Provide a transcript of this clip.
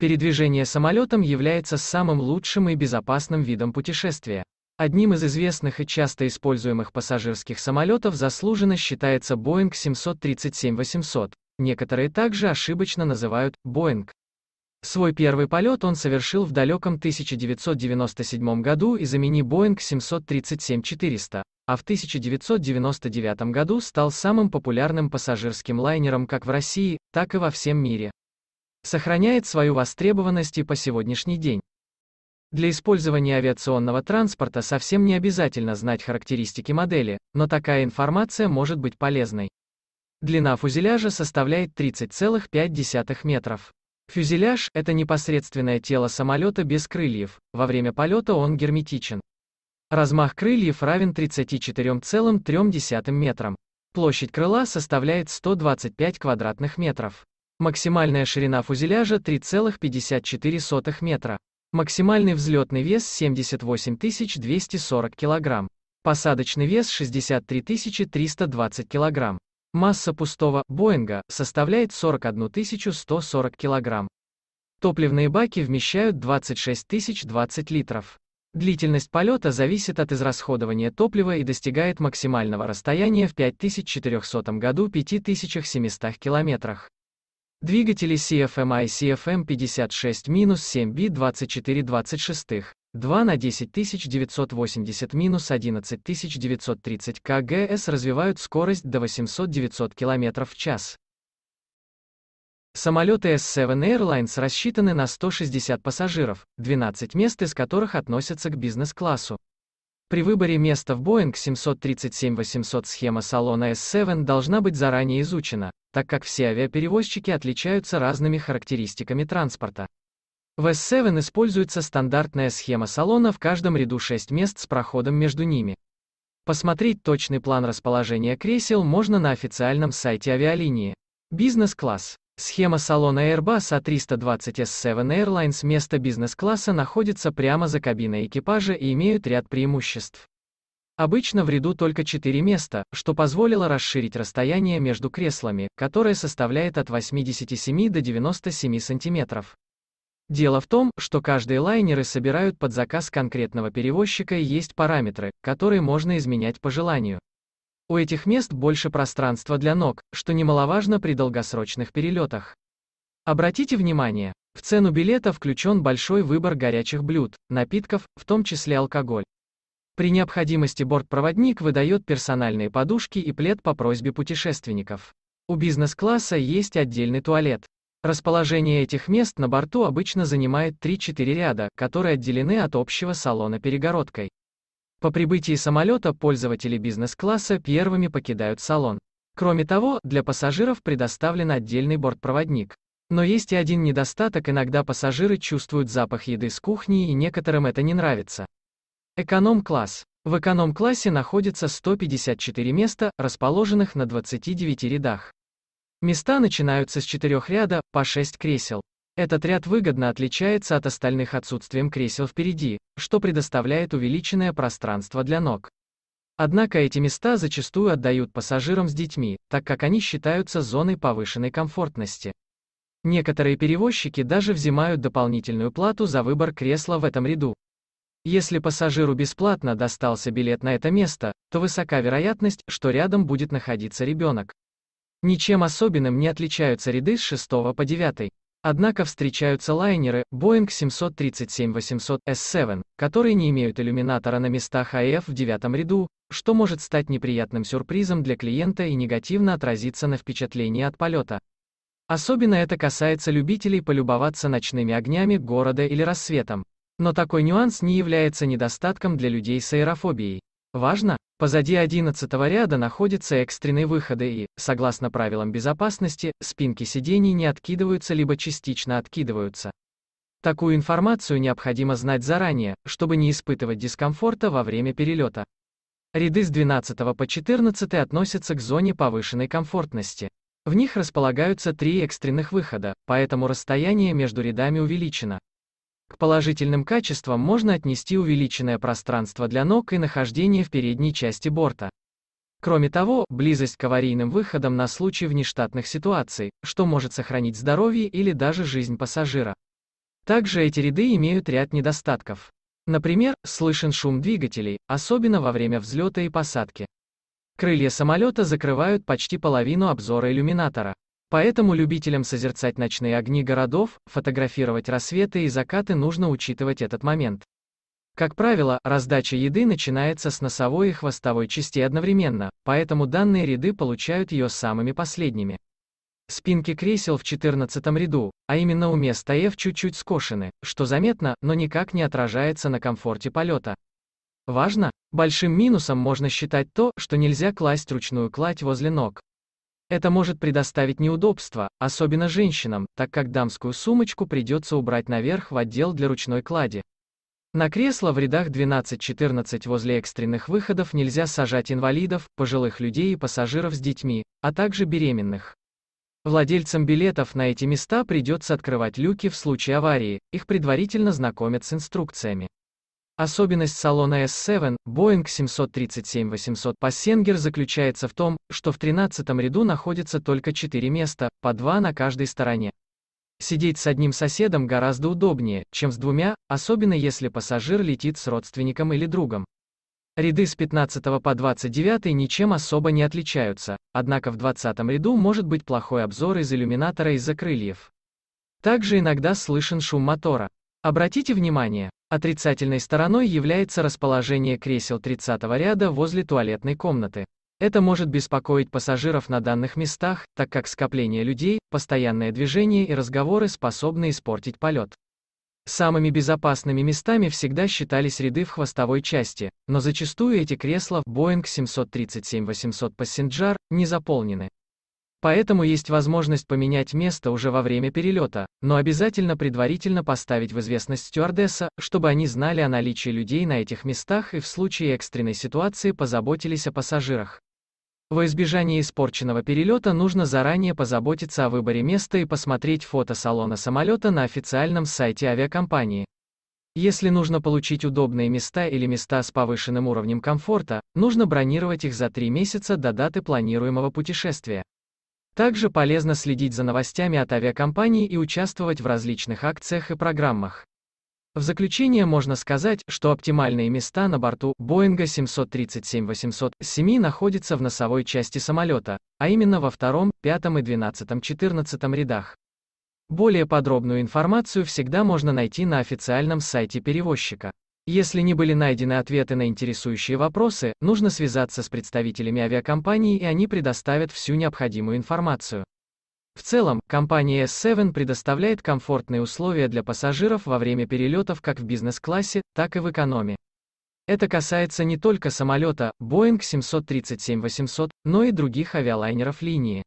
Передвижение самолетом является самым лучшим и безопасным видом путешествия. Одним из известных и часто используемых пассажирских самолетов заслуженно считается Boeing 737-800. Некоторые также ошибочно называют Boeing. Свой первый полет он совершил в далеком 1997 году из имени Boeing 737-400, а в 1999 году стал самым популярным пассажирским лайнером как в России, так и во всем мире сохраняет свою востребованность и по сегодняшний день. Для использования авиационного транспорта совсем не обязательно знать характеристики модели, но такая информация может быть полезной. Длина фюзеляжа составляет 30,5 метров. Фюзеляж – это непосредственное тело самолета без крыльев, во время полета он герметичен. Размах крыльев равен 34,3 метрам. Площадь крыла составляет 125 квадратных метров. Максимальная ширина фюзеляжа 3,54 метра. Максимальный взлетный вес 78 240 кг. Посадочный вес 63 320 кг. Масса пустого «Боинга» составляет 41 140 кг. Топливные баки вмещают 26 020 литров. Длительность полета зависит от израсходования топлива и достигает максимального расстояния в 5400 году 5700 километрах. Двигатели cfm и cfm 56 CFM56-7B2426, 2 на 10980-11930 кгс развивают скорость до 800-900 км в час. Самолеты S7 Airlines рассчитаны на 160 пассажиров, 12 мест из которых относятся к бизнес-классу. При выборе места в Boeing 737-800 схема салона S7 должна быть заранее изучена так как все авиаперевозчики отличаются разными характеристиками транспорта. В S7 используется стандартная схема салона, в каждом ряду 6 мест с проходом между ними. Посмотреть точный план расположения кресел можно на официальном сайте авиалинии. Бизнес-класс. Схема салона Airbus A320 а S7 Airlines вместо бизнес-класса находится прямо за кабиной экипажа и имеют ряд преимуществ. Обычно в ряду только 4 места, что позволило расширить расстояние между креслами, которое составляет от 87 до 97 сантиметров. Дело в том, что каждые лайнеры собирают под заказ конкретного перевозчика и есть параметры, которые можно изменять по желанию. У этих мест больше пространства для ног, что немаловажно при долгосрочных перелетах. Обратите внимание, в цену билета включен большой выбор горячих блюд, напитков, в том числе алкоголь, при необходимости бортпроводник выдает персональные подушки и плед по просьбе путешественников. У бизнес-класса есть отдельный туалет. Расположение этих мест на борту обычно занимает 3-4 ряда, которые отделены от общего салона перегородкой. По прибытии самолета пользователи бизнес-класса первыми покидают салон. Кроме того, для пассажиров предоставлен отдельный бортпроводник. Но есть и один недостаток, иногда пассажиры чувствуют запах еды с кухни и некоторым это не нравится. Эконом-класс. В эконом-классе находится 154 места, расположенных на 29 рядах. Места начинаются с четырех ряда, по 6 кресел. Этот ряд выгодно отличается от остальных отсутствием кресел впереди, что предоставляет увеличенное пространство для ног. Однако эти места зачастую отдают пассажирам с детьми, так как они считаются зоной повышенной комфортности. Некоторые перевозчики даже взимают дополнительную плату за выбор кресла в этом ряду. Если пассажиру бесплатно достался билет на это место, то высока вероятность, что рядом будет находиться ребенок. Ничем особенным не отличаются ряды с 6 по 9. Однако встречаются лайнеры Boeing 737-800 S7, которые не имеют иллюминатора на местах АФ в девятом ряду, что может стать неприятным сюрпризом для клиента и негативно отразиться на впечатлении от полета. Особенно это касается любителей полюбоваться ночными огнями города или рассветом. Но такой нюанс не является недостатком для людей с аэрофобией. Важно, позади 11 ряда находятся экстренные выходы и, согласно правилам безопасности, спинки сидений не откидываются либо частично откидываются. Такую информацию необходимо знать заранее, чтобы не испытывать дискомфорта во время перелета. Ряды с 12 по 14 относятся к зоне повышенной комфортности. В них располагаются три экстренных выхода, поэтому расстояние между рядами увеличено. К положительным качествам можно отнести увеличенное пространство для ног и нахождение в передней части борта. Кроме того, близость к аварийным выходам на случай внештатных ситуаций, что может сохранить здоровье или даже жизнь пассажира. Также эти ряды имеют ряд недостатков. Например, слышен шум двигателей, особенно во время взлета и посадки. Крылья самолета закрывают почти половину обзора иллюминатора. Поэтому любителям созерцать ночные огни городов, фотографировать рассветы и закаты нужно учитывать этот момент. Как правило, раздача еды начинается с носовой и хвостовой части одновременно, поэтому данные ряды получают ее самыми последними. Спинки кресел в 14 ряду, а именно у места F чуть-чуть скошены, что заметно, но никак не отражается на комфорте полета. Важно? Большим минусом можно считать то, что нельзя класть ручную кладь возле ног, это может предоставить неудобства, особенно женщинам, так как дамскую сумочку придется убрать наверх в отдел для ручной клади. На кресло в рядах 12-14 возле экстренных выходов нельзя сажать инвалидов, пожилых людей и пассажиров с детьми, а также беременных. Владельцам билетов на эти места придется открывать люки в случае аварии, их предварительно знакомят с инструкциями. Особенность салона S7, Boeing 737-800 Passenger заключается в том, что в 13 ряду находится только 4 места, по 2 на каждой стороне. Сидеть с одним соседом гораздо удобнее, чем с двумя, особенно если пассажир летит с родственником или другом. Ряды с 15 по 29 ничем особо не отличаются, однако в 20 ряду может быть плохой обзор из иллюминатора из-за крыльев. Также иногда слышен шум мотора. Обратите внимание, Отрицательной стороной является расположение кресел 30 ряда возле туалетной комнаты. Это может беспокоить пассажиров на данных местах, так как скопление людей, постоянное движение и разговоры способны испортить полет. Самыми безопасными местами всегда считались ряды в хвостовой части, но зачастую эти кресла Boeing 737-800 Passenger не заполнены. Поэтому есть возможность поменять место уже во время перелета, но обязательно предварительно поставить в известность стюардесса, чтобы они знали о наличии людей на этих местах и в случае экстренной ситуации позаботились о пассажирах. Во избежание испорченного перелета нужно заранее позаботиться о выборе места и посмотреть фото салона самолета на официальном сайте авиакомпании. Если нужно получить удобные места или места с повышенным уровнем комфорта, нужно бронировать их за три месяца до даты планируемого путешествия. Также полезно следить за новостями от авиакомпаний и участвовать в различных акциях и программах. В заключение можно сказать, что оптимальные места на борту Боинга 737-800 7 находятся в носовой части самолета, а именно во втором, пятом и двенадцатом, четырнадцатом рядах. Более подробную информацию всегда можно найти на официальном сайте перевозчика. Если не были найдены ответы на интересующие вопросы, нужно связаться с представителями авиакомпании и они предоставят всю необходимую информацию. В целом, компания S7 предоставляет комфортные условия для пассажиров во время перелетов как в бизнес-классе, так и в экономе. Это касается не только самолета Boeing 737-800, но и других авиалайнеров линии.